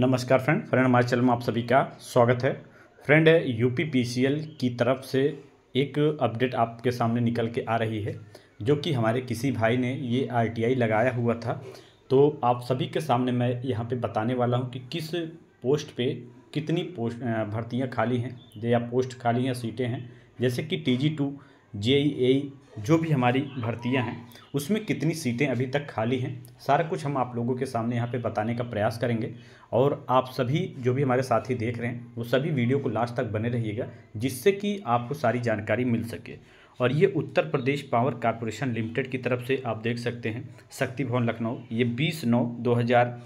नमस्कार friend friend हमारे channel में आप सभी का स्वागत है फ्रेंड यू की तरफ से एक अपडेट आपके सामने निकल के आ रही है जो कि हमारे किसी भाई ने ये आरटीआई लगाया हुआ था तो आप सभी के सामने मैं यहाँ पे बताने वाला हूँ कि किस पोस्ट पे कितनी पोस्ट भर्तियाँ खाली हैं या पोस्ट खाली हैं सीटें हैं जैसे कि टी जी टू जे जो भी हमारी भर्तियाँ हैं उसमें कितनी सीटें अभी तक खाली हैं सारा कुछ हम आप लोगों के सामने यहाँ पे बताने का प्रयास करेंगे और आप सभी जो भी हमारे साथी देख रहे हैं वो सभी वीडियो को लास्ट तक बने रहिएगा जिससे कि आपको सारी जानकारी मिल सके और ये Uttar Pradesh Power Corporation Limited की तरफ से आप देख सकते हैं शक्ति भवन लखनऊ ये बीस नौ दो हज़ार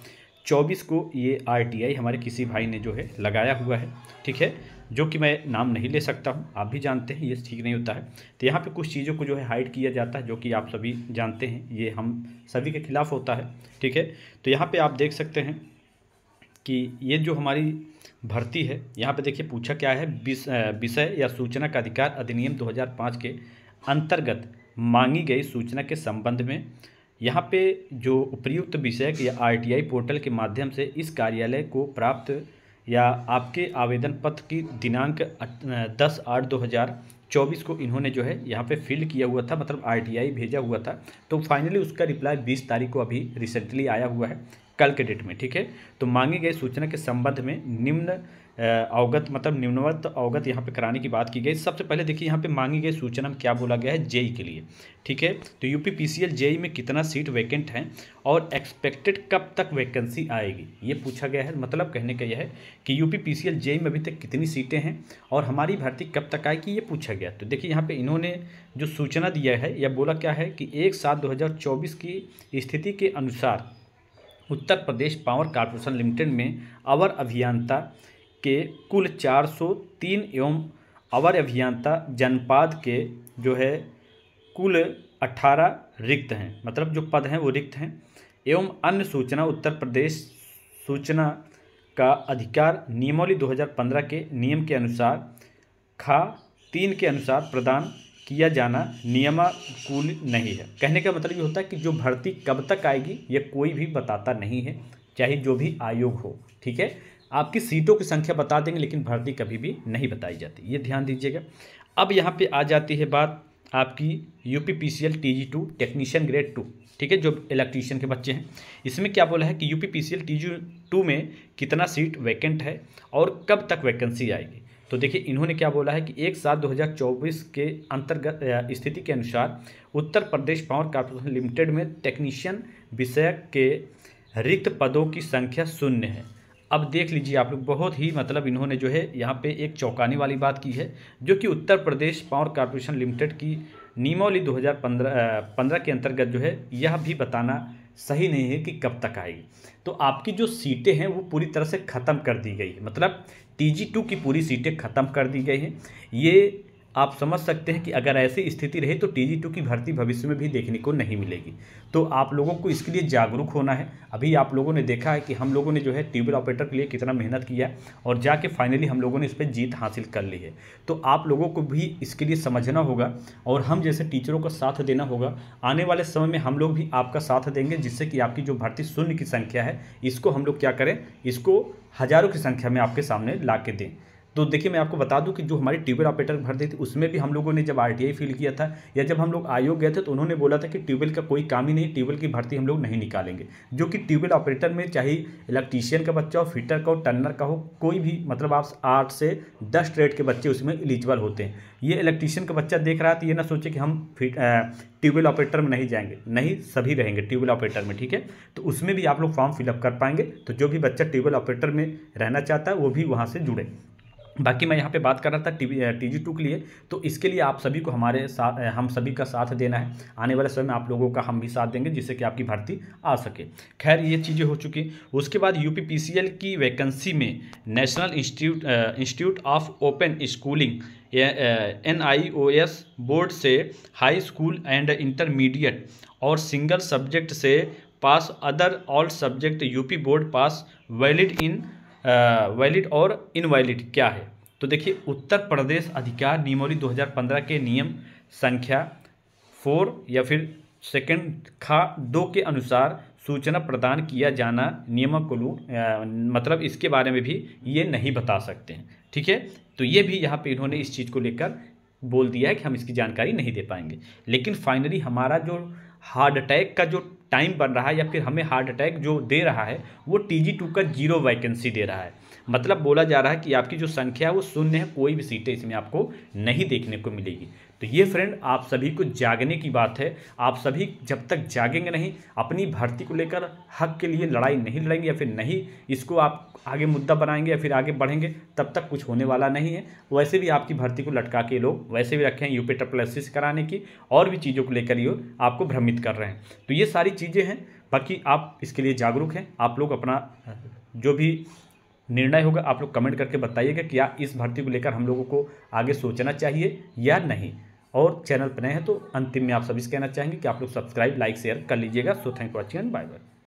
चौबीस को ये आरटीआई हमारे किसी भाई ने जो है लगाया हुआ है ठीक है जो कि मैं नाम नहीं ले सकता हूँ आप भी जानते हैं ये ठीक नहीं होता है तो यहाँ पे कुछ चीज़ों को जो है हाइड किया जाता है जो कि आप सभी जानते हैं ये हम सभी के खिलाफ होता है ठीक है तो यहाँ पे आप देख सकते हैं कि ये जो हमारी भर्ती है यहाँ पे देखिए पूछा क्या है विषय या सूचना का अधिकार अधिनियम 2005 के अंतर्गत मांगी गई सूचना के संबंध में यहाँ पे जो उपयुक्त विषय या आरटीआई पोर्टल के माध्यम से इस कार्यालय को प्राप्त या आपके आवेदन पत्र की दिनांक दस आठ दो हज़ार चौबीस को इन्होंने जो है यहाँ पे फिल किया हुआ था मतलब आरटीआई भेजा हुआ था तो फाइनली उसका रिप्लाई बीस तारीख को अभी रिसेंटली आया हुआ है कल के डेट में ठीक है तो मांगी गए सूचना के संबंध में निम्न अवगत मतलब निम्नवत अवगत यहाँ पे कराने की बात की गई सबसे पहले देखिए यहाँ पे मांगी गई सूचना में क्या बोला गया है जेई के लिए ठीक है तो यू पी जेई में कितना सीट वैकेंट है और एक्सपेक्टेड कब तक वैकेंसी आएगी ये पूछा गया है मतलब कहने का यह है कि यू पी जेई में अभी तक कितनी सीटें हैं और हमारी भर्ती कब तक आएगी ये पूछा गया तो देखिए यहाँ पर इन्होंने जो सूचना दिया है यह बोला क्या है कि एक सात दो की स्थिति के अनुसार Uttar Pradesh Power Corporation Limited में अवर अभियंता के कुल 403 एवं अवर अभियंता जनपाद के जो है कुल 18 रिक्त हैं मतलब जो पद हैं वो रिक्त हैं एवं अन्य सूचना उत्तर प्रदेश सूचना का अधिकार नियमावली 2015 के नियम के अनुसार खा तीन के अनुसार प्रदान किया जाना नियमानुकूल नहीं है कहने का मतलब ये होता है कि जो भर्ती कब तक आएगी ये कोई भी बताता नहीं है चाहे जो भी आयोग हो ठीक है आपकी सीटों की संख्या बता देंगे लेकिन भर्ती कभी भी नहीं बताई जाती ये ध्यान दीजिएगा अब यहाँ पे आ जाती है बात आपकी U P P C L T G two technician grade two ठीक है जो इलेक्ट्रीशियन के बच्चे हैं इसमें क्या बोला है कि U P P C L T G two में कितना सीट वैकेंट है और कब तक वैकेंसी आएगी तो देखिए इन्होंने क्या बोला है कि एक सात 2024 के अंतर्गत स्थिति के अनुसार Uttar Pradesh Power Corporation Limited में टेक्नीशियन विषय के रिक्त पदों की संख्या शून्य है अब देख लीजिए आप लोग बहुत ही मतलब इन्होंने जो है यहाँ पे एक चौंकाने वाली बात की है जो कि Uttar Pradesh Power Corporation Limited की नियमावली 2015 15 के अंतर्गत जो है यह भी बताना सही नहीं है कि कब तक आएगी तो आपकी जो सीटें हैं वो पूरी तरह से ख़त्म कर दी गई है मतलब टी जी टू की पूरी सीटें ख़त्म कर दी गई हैं ये आप समझ सकते हैं कि अगर ऐसी स्थिति रही तो टी जी टू की भर्ती भविष्य में भी देखने को नहीं मिलेगी तो आप लोगों को इसके लिए जागरूक होना है अभी आप लोगों ने देखा है कि हम लोगों ने जो है ट्यूबवेल ऑपरेटर के लिए कितना मेहनत किया है और जाके फाइनली हम लोगों ने इस पर जीत हासिल कर ली है तो आप लोगों को भी इसके लिए समझना होगा और हम जैसे टीचरों का साथ देना होगा आने वाले समय में हम लोग भी आपका साथ देंगे जिससे कि आपकी जो भर्ती शून्य की संख्या है इसको हम लोग क्या करें इसको हज़ारों की संख्या में आपके सामने ला के दें तो देखिए मैं आपको बता दूं कि जो हमारी ट्यूबवेल ऑपरेटर भर्ती थी उसमें भी हम लोगों ने जब आर फिल किया था या जब हम लोग आयोग गए थे तो उन्होंने बोला था कि ट्यूबवेल का कोई काम ही नहीं ट्यूबवेल की भर्ती हम लोग नहीं निकालेंगे जो कि ट्यूबवेल ऑपरेटर में चाहे इलेक्ट्रीशियन का बच्चा हो फिटर का हो टर्नर का हो कोई भी मतलब आप आठ से दस ट्रेड के बच्चे उसमें एलिजिबल होते हैं ये इलेक्ट्रीशियन का बच्चा देख रहा है तो ये ना सोचे कि हम ट्यूबवेल ऑपरेटर में नहीं जाएंगे नहीं सभी रहेंगे ट्यूबवेल ऑपरेटर में ठीक है तो उसमें भी आप लोग फॉर्म फिलअप कर पाएंगे तो जो भी बच्चा ट्यूबवेल ऑपरेटर में रहना चाहता है वो भी वहाँ से जुड़े बाकी मैं यहाँ पे बात कर रहा था टी टी जी टू के लिए तो इसके लिए आप सभी को हमारे साथ हम सभी का साथ देना है आने वाले समय में आप लोगों का हम भी साथ देंगे जिससे कि आपकी भर्ती आ सके खैर ये चीज़ें हो चुकी उसके बाद यू की वैकेंसी में National Institute Institute of Open Schooling N I O S board से हाई स्कूल एंड इंटरमीडिएट और सिंगल सब्जेक्ट से pass other all subject UP board pass valid invalid और इनवैलिड क्या है तो देखिए उत्तर प्रदेश अधिकार नियमोली 2015 के नियम संख्या फोर या फिर सेकंड खा दो के अनुसार सूचना प्रदान किया जाना लू मतलब इसके बारे में भी ये नहीं बता सकते हैं ठीक है तो ये भी यहाँ पे इन्होंने इस चीज़ को लेकर बोल दिया है कि हम इसकी जानकारी नहीं दे पाएंगे लेकिन फाइनली हमारा जो हार्ट अटैक का जो टाइम बन रहा है या फिर हमें हार्ट अटैक जो दे रहा है वो टी जी टू का जीरो वैकेंसी दे रहा है मतलब बोला जा रहा है कि आपकी जो संख्या है वो शून्य है कोई भी सीटें इसमें आपको नहीं देखने को मिलेगी तो ये फ्रेंड आप सभी को जागने की बात है आप सभी जब तक जागेंगे नहीं अपनी भर्ती को लेकर हक के लिए लड़ाई नहीं लड़ेंगे या फिर नहीं इसको आप आगे मुद्दा बनाएंगे या फिर आगे बढ़ेंगे तब तक कुछ होने वाला नहीं है वैसे भी आपकी भर्ती को लटका के लोग वैसे भी रखे हैं यूपी ट्रपल एस कराने की और भी चीज़ों को लेकर ये आपको भ्रमित कर रहे हैं तो ये सारी चीज़ें हैं बाकी आप इसके लिए जागरूक हैं आप लोग अपना जो भी निर्णय होगा आप लोग कमेंट करके बताइएगा क्या इस भर्ती को लेकर हम लोगों को आगे सोचना चाहिए या नहीं और चैनल पर नए हैं तो अंतिम में आप सभी से कहना चाहेंगे कि आप लोग सब्सक्राइब लाइक शेयर कर लीजिएगा so thank for watching and bye bye